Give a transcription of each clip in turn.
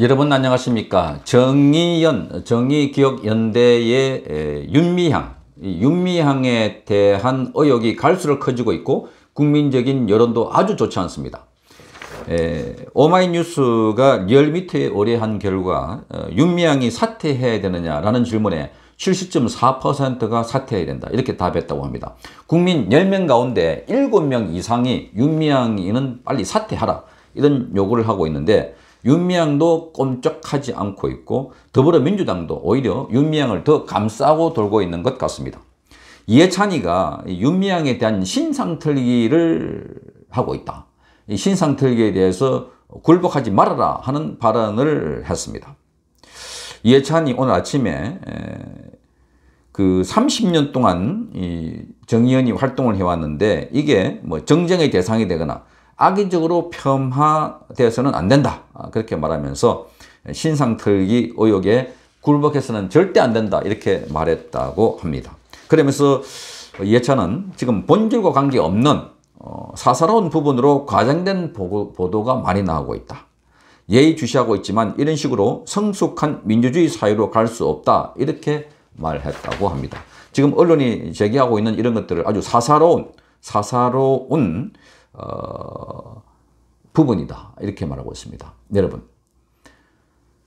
여러분 안녕하십니까 정의연 정의기억연대의 윤미향 윤미향에 대한 의혹이 갈수록 커지고 있고 국민적인 여론도 아주 좋지 않습니다 에, 오마이뉴스가 리얼미터에 의뢰한 결과 어, 윤미향이 사퇴해야 되느냐라는 질문에 70.4%가 사퇴해야 된다 이렇게 답했다고 합니다 국민 10명 가운데 7명 이상이 윤미향이는 빨리 사퇴하라 이런 요구를 하고 있는데 윤미향도 꼼짝하지 않고 있고 더불어민주당도 오히려 윤미향을 더 감싸고 돌고 있는 것 같습니다. 이해찬이가 윤미향에 대한 신상틀기를 하고 있다. 신상틀기에 대해서 굴복하지 말아라 하는 발언을 했습니다. 이해찬이 오늘 아침에 그 30년 동안 정의연이 활동을 해왔는데 이게 뭐 정쟁의 대상이 되거나 악의적으로 폄하되어서는안 된다. 아, 그렇게 말하면서 신상털기 의혹에 굴복해서는 절대 안 된다. 이렇게 말했다고 합니다. 그러면서 예찬은 지금 본질과 관계없는 어, 사사로운 부분으로 과장된 보도가 많이 나오고 있다. 예의주시하고 있지만 이런 식으로 성숙한 민주주의 사회로 갈 수 없다. 이렇게 말했다고 합니다. 지금 언론이 제기하고 있는 이런 것들을 아주 사사로운, 사사로운 어, 부분이다. 이렇게 말하고 있습니다. 네, 여러분,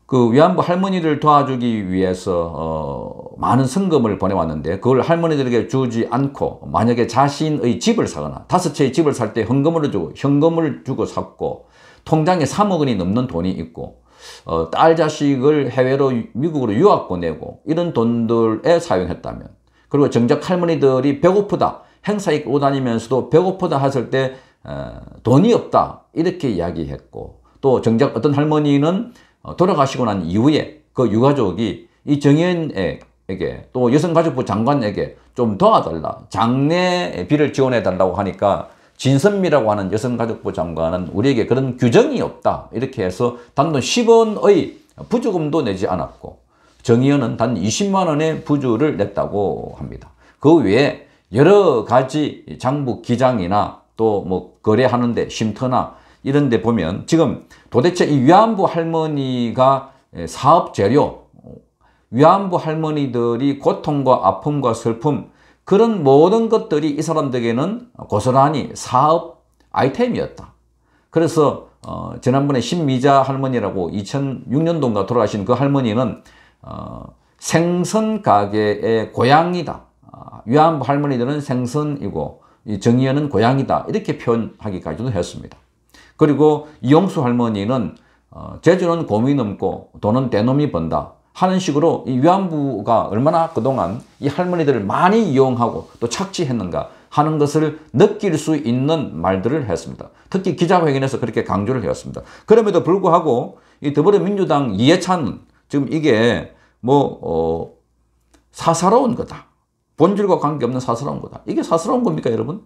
그 위안부 할머니를 도와주기 위해서 어, 많은 성금을 보내왔는데 그걸 할머니들에게 주지 않고 만약에 자신의 집을 사거나 다섯 채의 집을 살 때 현금으로 주고 현금을 주고 샀고 통장에 3억 원이 넘는 돈이 있고 어, 딸 자식을 해외로 미국으로 유학 보내고 이런 돈들에 사용했다면 그리고 정작 할머니들이 배고프다 행사에 오다니면서도 배고프다 했을 때 어, 돈이 없다 이렇게 이야기했고 또 정작 어떤 할머니는 어, 돌아가시고 난 이후에 그 유가족이 이 정의원에게 또 여성가족부 장관에게 좀 도와달라 장례비를 지원해 달라고 하니까 진선미라고 하는 여성가족부 장관은 우리에게 그런 규정이 없다 이렇게 해서 단돈 10원의 부조금도 내지 않았고 정의원은 단 20만 원의 부조를 냈다고 합니다. 그 외에 여러 가지 장부 기장이나 또뭐 거래하는데 쉼터나 이런 데 보면 지금 도대체 이 위안부 할머니가 예, 사업 재료, 위안부 할머니들이 고통과 아픔과 슬픔 그런 모든 것들이 이 사람들에게는 고스란히 사업 아이템이었다. 그래서 어, 지난번에 신미자 할머니라고 2006년도인가 돌아가신 그 할머니는 어, 생선 가게의 고향이다. 아, 위안부 할머니들은 생선이고 정의연는 고향이다 이렇게 표현하기까지도 했습니다. 그리고 이용수 할머니는 어, 제주는 곰이 넘고 돈은 대놈이 번다 하는 식으로 이 위안부가 얼마나 그동안 이 할머니들을 많이 이용하고 또 착취했는가 하는 것을 느낄 수 있는 말들을 했습니다. 특히 기자회견에서 그렇게 강조를 했습니다. 그럼에도 불구하고 이 더불어민주당 이해찬 지금 이게 뭐 어, 사사로운 거다. 본질과 관계없는 사스러운 거다. 이게 사스러운 겁니까 여러분?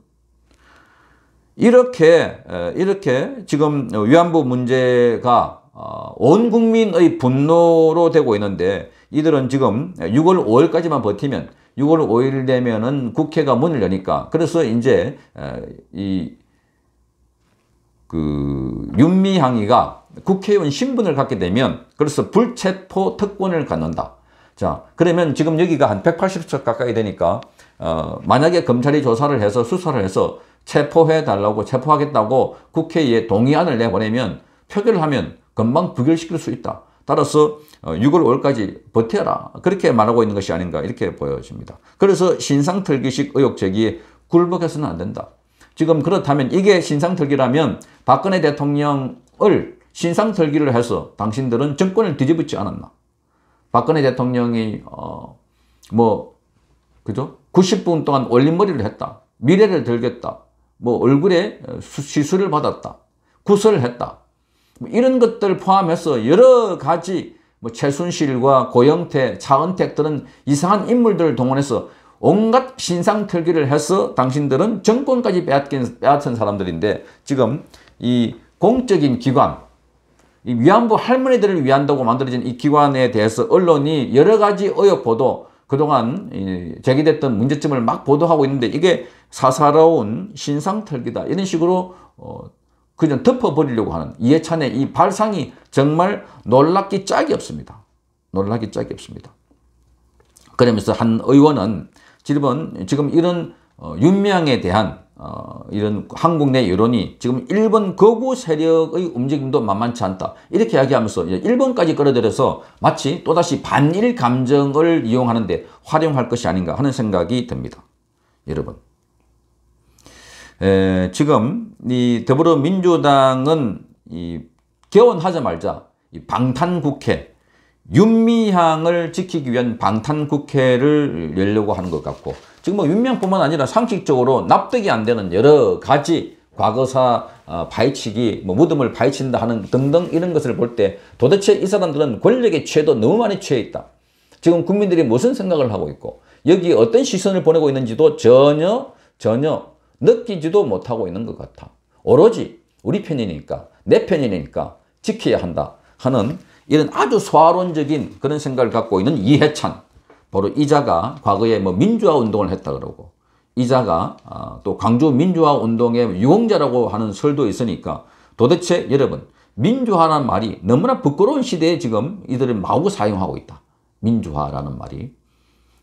이렇게 이렇게 지금 위안부 문제가 어, 온 국민의 분노로 되고 있는데 이들은 지금 6월 5일까지만 버티면 6월 5일 되면은 국회가 문을 여니까 그래서 이제 이 그 윤미향이가 국회의원 신분을 갖게 되면 그래서 불체포 특권을 갖는다. 자, 그러면 지금 여기가 한1 8 0척 가까이 되니까 어, 만약에 검찰이 조사를 해서 수사를 해서 체포해 달라고 체포하겠다고 국회에 동의안을 내보내면 표결을 하면 금방 부결시킬 수 있다. 따라서 6월 어, 5일까지 버텨라 그렇게 말하고 있는 것이 아닌가 이렇게 보여집니다. 그래서 신상털기식 의혹 제기에 굴복해서는 안 된다. 지금 그렇다면 이게 신상털기라면 박근혜 대통령을 신상털기를 해서 당신들은 정권을 뒤집었지 않았나 박근혜 대통령이 어뭐 그죠? 90분 동안 올림머리를 했다. 미래를 들겠다. 뭐 얼굴에 시술을 받았다. 구설을 했다. 뭐 이런 것들 포함해서 여러 가지 뭐 최순실과 고영태, 차은택 들은 이상한 인물들을 동원해서 온갖 신상털기를 해서 당신들은 정권까지 빼앗긴, 빼앗은 사람들인데 지금 이 공적인 기관, 위안부 할머니들을 위한다고 만들어진 이 기관에 대해서 언론이 여러 가지 의혹 보도 그동안 제기됐던 문제점을 막 보도하고 있는데 이게 사사로운 신상털기다 이런 식으로 어, 그냥 덮어버리려고 하는 이해찬의 이 발상이 정말 놀랍기 짝이 없습니다. 놀랍기 짝이 없습니다. 그러면서 한 의원은 지금, 지금 이런 어, 윤명에 대한 어, 이런 한국 내 여론이 지금 일본 거구 세력의 움직임도 만만치 않다. 이렇게 이야기하면서 일본까지 끌어들여서 마치 또다시 반일 감정을 이용하는데 활용할 것이 아닌가 하는 생각이 듭니다. 여러분. 에, 지금 이 더불어민주당은 이 개원하자마자 이 방탄국회, 윤미향을 지키기 위한 방탄국회를 열려고 하는 것 같고 지금 뭐 윤명뿐만 아니라 상식적으로 납득이 안 되는 여러 가지 과거사 어, 파헤치기, 뭐 무덤을 파헤친다 하는 등등 이런 것을 볼 때 도대체 이 사람들은 권력의 취해도 너무 많이 취해 있다. 지금 국민들이 무슨 생각을 하고 있고 여기 어떤 시선을 보내고 있는지도 전혀 전혀 느끼지도 못하고 있는 것 같아. 오로지 우리 편이니까 내 편이니까 지켜야 한다 하는 이런 아주 소화론적인 그런 생각을 갖고 있는 이해찬 바로 이자가 과거에 뭐 민주화 운동을 했다 그러고 이자가 아, 또 광주 민주화 운동의 유공자라고 하는 설도 있으니까 도대체 여러분 민주화라는 말이 너무나 부끄러운 시대에 지금 이들을 마구 사용하고 있다. 민주화라는 말이.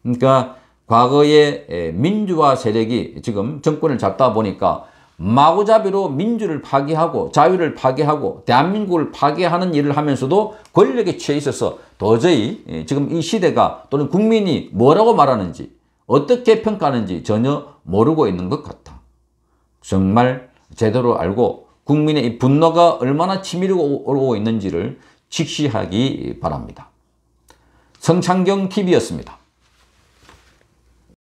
그러니까 과거에 민주화 세력이 지금 정권을 잡다 보니까 마구잡이로 민주를 파괴하고 자유를 파괴하고 대한민국을 파괴하는 일을 하면서도 권력에 취해 있어서 도저히 예, 지금 이 시대가 또는 국민이 뭐라고 말하는지 어떻게 평가하는지 전혀 모르고 있는 것 같아. 정말 제대로 알고 국민의 이 분노가 얼마나 치밀고 오고 있는지를 직시하기 바랍니다. 성창경TV였습니다.